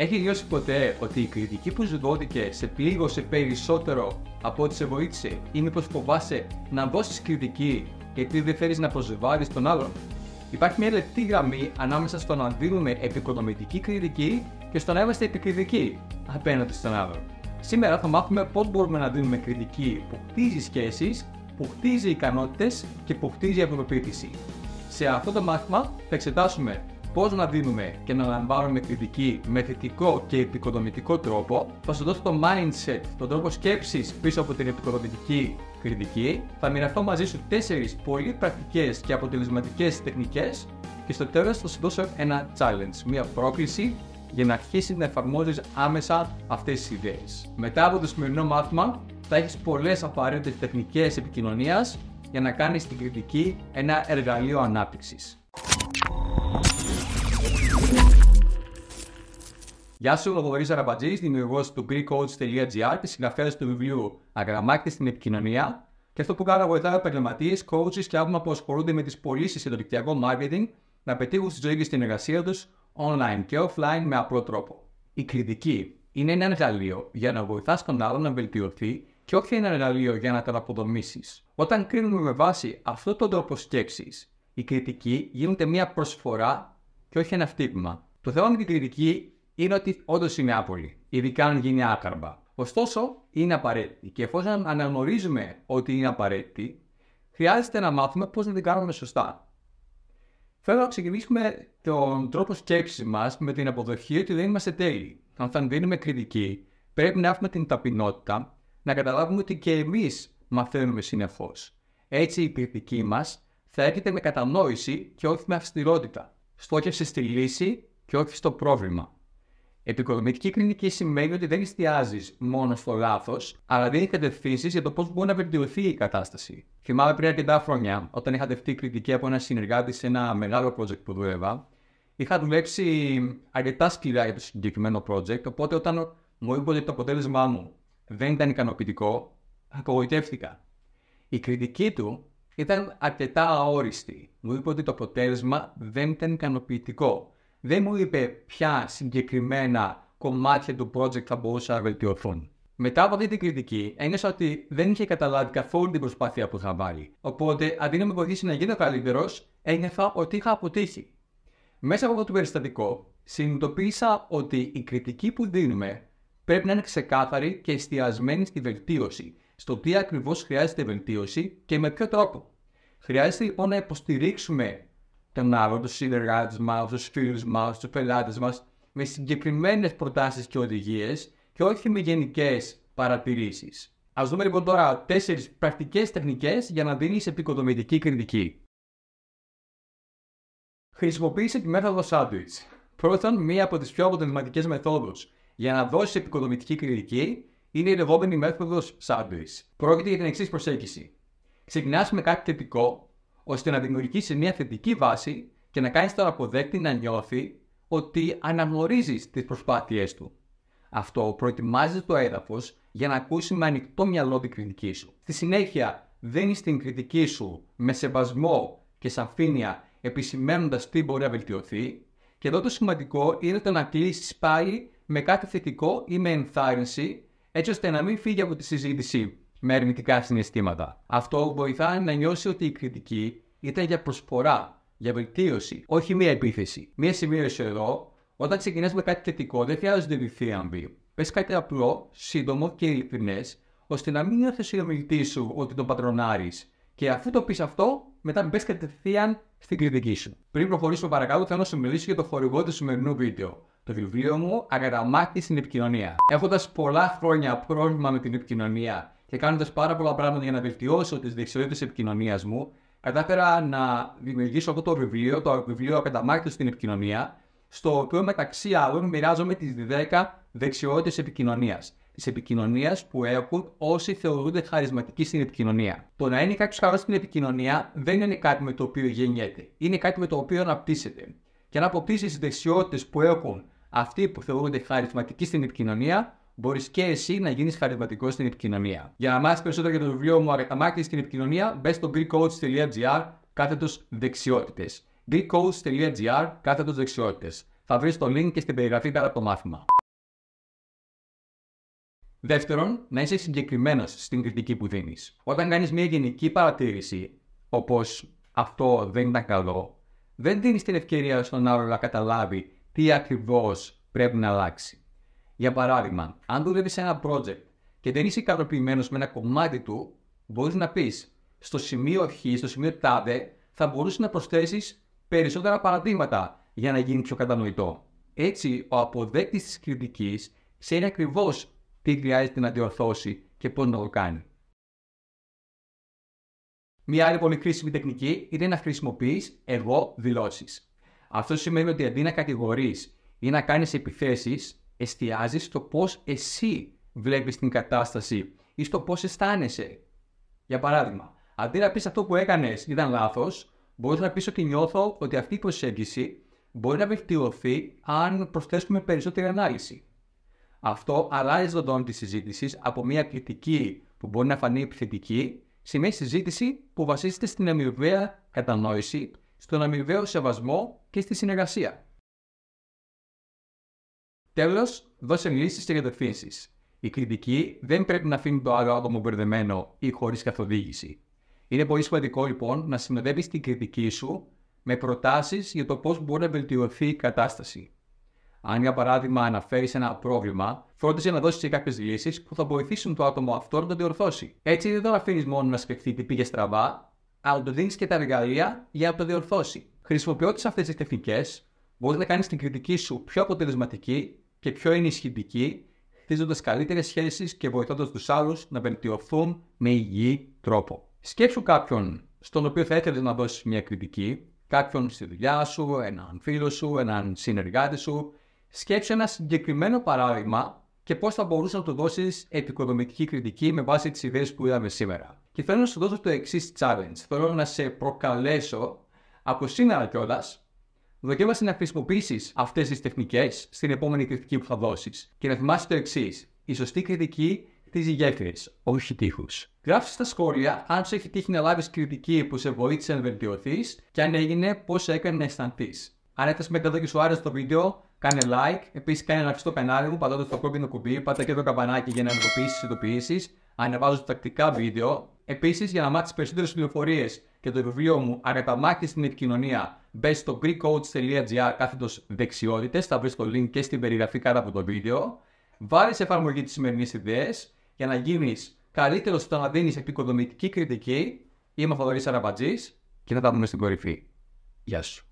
Έχει νιώσει ποτέ ότι η κριτική που σου δόθηκε σε πλήγωσε περισσότερο από ό,τι σε βοήθησε ή μήπως φοβάσαι να δώσεις κριτική γιατί δεν θέλεις να προσβάλλεις τον άλλον. Υπάρχει μια λεπτή γραμμή ανάμεσα στο να δίνουμε επικοδομητική κριτική και στο να είμαστε επικριτικοί απέναντι στον άλλον. Σήμερα θα μάθουμε πώς μπορούμε να δίνουμε κριτική που χτίζει σχέσεις, που χτίζει ικανότητες και που χτίζει αυτοπεποίθηση. Σε αυτό το μάθημα θα εξετάσουμε πώς να δίνουμε και να λαμβάνουμε κριτική με θετικό και επικοδομητικό τρόπο. Θα σου δώσω το mindset, τον τρόπο σκέψης πίσω από την επικοδομητική κριτική. Θα μοιραστώ μαζί σου τέσσερις πολύ πρακτικές και αποτελεσματικές τεχνικές. Και στο τέλος θα σου δώσω ένα challenge, μια πρόκληση για να αρχίσεις να εφαρμόζεις άμεσα αυτές τις ιδέες. Μετά από το σημερινό μάθημα, θα έχεις πολλές απαραίτητες τεχνικές επικοινωνίας για να κάνεις την κριτική ένα εργαλείο ανάπτυξης. Γεια σου, Λογοβορή Αραμπατζή, δημιουργός του GreekCoach.gr και συγγραφέας του βιβλίου Αγραμμάκτη στην επικοινωνία. Και αυτό που κάνω βοηθάω επαγγελματίες, coaches και άτομα που ασχολούνται με τις πωλήσεις και το δικτυακό marketing να πετύχουν στη ζωή και στην εργασία τους online και offline με απλό τρόπο. Η κριτική είναι ένα εργαλείο για να βοηθάς τον άλλον να βελτιωθεί και όχι ένα εργαλείο για να τα αποδομήσεις. Όταν κρίνουμε με βάση αυτό τον τρόπο σκέψης, η κριτική γίνεται μια προσφορά και όχι ένα φτύπημα. Το θέμα με την κριτική είναι ότι όντως είναι άπολη, ειδικά αν γίνει άκαρμπα. Ωστόσο, είναι απαραίτητη και εφόσον αναγνωρίζουμε ότι είναι απαραίτητη, χρειάζεται να μάθουμε πώς να την κάνουμε σωστά. Θέλω να ξεκινήσουμε τον τρόπο σκέψης μας με την αποδοχή ότι δεν είμαστε τέλειοι. θα δίνουμε κριτική, πρέπει να έχουμε την ταπεινότητα να καταλάβουμε ότι και εμείς μαθαίνουμε συνεχώς. Έτσι, η κριτική μας θα έρχεται με κατανόηση και όχι με αυστηρότητα. Στόχευση στη λύση και όχι στο πρόβλημα. Επικοδομητική κριτική σημαίνει ότι δεν εστιάζεις μόνο στο λάθος, αλλά δίνει κατευθύνσεις για το πώς μπορεί να βελτιωθεί η κατάσταση. Θυμάμαι πριν αρκετά χρόνια, όταν είχα δεχτεί κριτική από ένα συνεργάτη σε ένα μεγάλο project που δούλευα, είχα δουλέψει αρκετά σκληρά για το συγκεκριμένο project. Οπότε, όταν μου είπε ότι το αποτέλεσμά μου δεν ήταν ικανοποιητικό, απογοητεύτηκα. Η κριτική του ήταν αρκετά αόριστη. Μου είπε ότι το αποτέλεσμα δεν ήταν ικανοποιητικό δεν μου είπε ποια συγκεκριμένα κομμάτια του project θα μπορούσαν να βελτιωθούν. Μετά από αυτή την κριτική, ένιωσα ότι δεν είχε καταλάβει καθόλου την προσπάθεια που είχα βάλει. Οπότε, αντί να με βοηθήσει να γίνω καλύτερος, ένιωθα ότι είχα αποτύχει. Μέσα από αυτό το περιστατικό, συνειδητοποίησα ότι η κριτική που δίνουμε πρέπει να είναι ξεκάθαρη και εστιασμένη στη βελτίωση, στο τι ακριβώς χρειάζεται βελτίωση και με ποιο τρόπο. Χρειάζεται λοιπόν να υποστηρίξουμε τον άλλο, τους συνεργάτες μας, τους φίλους μας, τους πελάτες μας, με συγκεκριμένες προτάσεις και οδηγίες και όχι με γενικές παρατηρήσεις. Ας δούμε λοιπόν τώρα τέσσερις πρακτικές τεχνικές για να δίνεις επικοδομητική κριτική. Χρησιμοποίησε τη μέθοδο Sandwich. Πρώτον, μία από τις πιο αποτελεσματικές μεθόδους για να δώσεις επικοδομητική κριτική είναι η λεγόμενη μέθοδος Sandwich. Πρόκειται για την εξής προσέγγιση. Ξεκινάς με κάτι θετικό ώστε να δημιουργήσει μια θετική βάση και να κάνεις τον αποδέκτη να νιώθει ότι αναγνωρίζεις τις προσπάθειές του. Αυτό προετοιμάζεις το έδαφος για να ακούσει με ανοιχτό μυαλό την κριτική σου. Στη συνέχεια, δίνει την κριτική σου με σεβασμό και σαφήνεια, επισημένοντας τι μπορεί να βελτιωθεί. Και εδώ το σημαντικό είναι το να κλείσεις πάλι με κάτι θετικό ή με ενθάρρυνση, έτσι ώστε να μην φύγει από τη συζήτηση με αρνητικά συναισθήματα. Αυτό βοηθάει να νιώσει ότι η κριτική ήταν για προσφορά, για βελτίωση, όχι μία επίθεση. Μία σημείωση εδώ, όταν ξεκινάς με κάτι θετικό, δεν χρειάζονται διθύαμβοι. Πες κάτι απλό, σύντομο και ειλικρινές, ώστε να μην νιώθεις ο ομιλητής σου ότι τον πατρονάρεις. Και αφού το πεις αυτό, μετά μπε κατευθείαν στην κριτική σου. Πριν προχωρήσουμε παρακάτω, θέλω να σου μιλήσω για το χορηγό του σημερινού βίντεο. Το βιβλίο μου Αγαραμάτι στην επικοινωνία. Έχοντας πολλά χρόνια πρόβλημα με την επικοινωνία και κάνοντας πάρα πολλά πράγματα για να βελτιώσω τις δεξιότητες επικοινωνίας μου, κατάφερα να δημιουργήσω αυτό το βιβλίο, το βιβλίο Απενταμάρτητο στην επικοινωνία, στο οποίο μεταξύ άλλων μοιράζομαι τις 10 δεξιότητες επικοινωνίας. Τη επικοινωνία που έχουν όσοι θεωρούνται χαρισματικοί στην επικοινωνία. Το να είναι κάποιος καλός στην επικοινωνία δεν είναι κάτι με το οποίο γεννιέται. Είναι κάτι με το οποίο αναπτύσσεται. Και αν αποκτήσει τι δεξιότητες που έχουν αυτοί που θεωρούνται χαρισματικοί στην επικοινωνία, μπορείς και εσύ να γίνεις χαρισματικός στην επικοινωνία. Για να μάθεις περισσότερο για το βιβλίο μου Αρεταμάκη στην επικοινωνία, μπες στο GreekCoach.gr κάθετος δεξιότητες. GreekCoach.gr κάθετος δεξιότητες. Θα βρεις το link και στην περιγραφή κάτω από το μάθημα. Δεύτερον, να είσαι συγκεκριμένος στην κριτική που δίνεις. Όταν κάνεις μια γενική παρατήρηση, όπως αυτό δεν ήταν καλό, δεν δίνεις την ευκαιρία στον άλλο να καταλάβει τι ακριβώς πρέπει να αλλάξει. Για παράδειγμα, αν δουλεύεις σε ένα project και δεν είσαι ικανοποιημένος με ένα κομμάτι του, μπορείς να πεις στο σημείο Χ, στο σημείο τάδε, θα μπορούσες να προσθέσεις περισσότερα παραδείγματα για να γίνει πιο κατανοητό. Έτσι, ο αποδέκτης της κριτικής ξέρει ακριβώς τι χρειάζεται να διορθώσει και πώς να το κάνει. Μια άλλη πολύ χρήσιμη τεχνική είναι να χρησιμοποιείς εγώ δηλώσεις. Αυτό σημαίνει ότι αντί να κατηγορείς ή να κάνεις επιθέσεις, εστιάζεις στο πώς εσύ βλέπεις την κατάσταση ή στο πώς αισθάνεσαι. Για παράδειγμα, αντί να πεις αυτό που έκανες ήταν λάθος, μπορείς να πεις ότι νιώθω ότι αυτή η προσέγγιση μπορεί να βελτιωθεί αν προσθέσουμε περισσότερη ανάλυση. Αυτό αλλάζει τον τόνο της συζήτησης από μια κριτική που μπορεί να φανεί επιθετική σε μια συζήτηση που βασίζεται στην αμοιβαία κατανόηση, στον αμοιβαίο σεβασμό και στη συνεργασία. Τέλος, δώσε λύσεις και κατευθύνσει. Η κριτική δεν πρέπει να αφήνει το άλλο άτομο μπερδεμένο ή χωρίς καθοδήγηση. Είναι πολύ σημαντικό λοιπόν να συνοδεύεις την κριτική σου με προτάσεις για το πώς μπορεί να βελτιωθεί η κατάσταση. Αν για παράδειγμα αναφέρεις ένα πρόβλημα, φρόντιζε να δώσεις κάποιες λύσεις που θα βοηθήσουν το άτομο αυτό να το διορθώσει. Έτσι δεν τον αφήνεις μόνο να σκεφτεί τι πήγε στραβά, αλλά του δίνεις και τα εργαλεία για να το διορθώσει. Χρησιμοποιώντας αυτές τις τεχνικές, μπορείς να κάνεις την κριτική σου πιο αποτελεσματική και πιο ενισχυτική, χτίζοντας καλύτερες σχέσεις και βοηθώντας τους άλλους να βελτιωθούν με υγιή τρόπο. Σκέψου κάποιον στον οποίο θα ήθελες να δώσεις μια κριτική, κάποιον στη δουλειά σου, έναν φίλο σου, έναν συνεργάτη σου. Σκέψου ένα συγκεκριμένο παράδειγμα και πώς θα μπορούσες να του δώσεις επικοδομητική κριτική με βάση τις ιδέες που είδαμε σήμερα. Και θέλω να σου δώσω το εξής challenge. Θέλω να σε προκαλέσω από σήμερα κιόλας Δοκίμασε να χρησιμοποιήσεις αυτές τις τεχνικές στην επόμενη κριτική που θα δώσεις. Και να θυμάσαι το εξής: Η σωστή κριτική χτίζει γέφυρες, όχι τείχους. Γράψε στα σχόλια αν σου έχει τύχει να λάβεις κριτική που σε βοήθησε να βελτιωθείς και αν έγινε, πώς έκανε να αισθανθείς. Αν έφτασε μετά εδώ και σου άρεσε το βίντεο, κάνε like. Επίσης, κάνε ένα στο κανάλι μου πατώντας το κόκκινο κουμπί, πάτα και το καμπανάκι για να ειδοποιήσει τις ειδοποιήσεις. Ανεβάζω τακτικά βίντεο. Επίσης, για να μάθεις περισσότερες πληροφορίες και το βιβλίο μου στην επικοινωνία μπες στο GreekCoach.gr κάθετος δεξιότητες. Θα βρεις το link και στην περιγραφή κάτω από το βίντεο. Βάλεις σε εφαρμογή τη σημερινή ιδέες για να γίνεις καλύτερος στο να δίνεις επικοδομητική κριτική. Είμαι ο Θοδωρής Αραμπατζή και θα τα δούμε στην κορυφή. Γεια σου.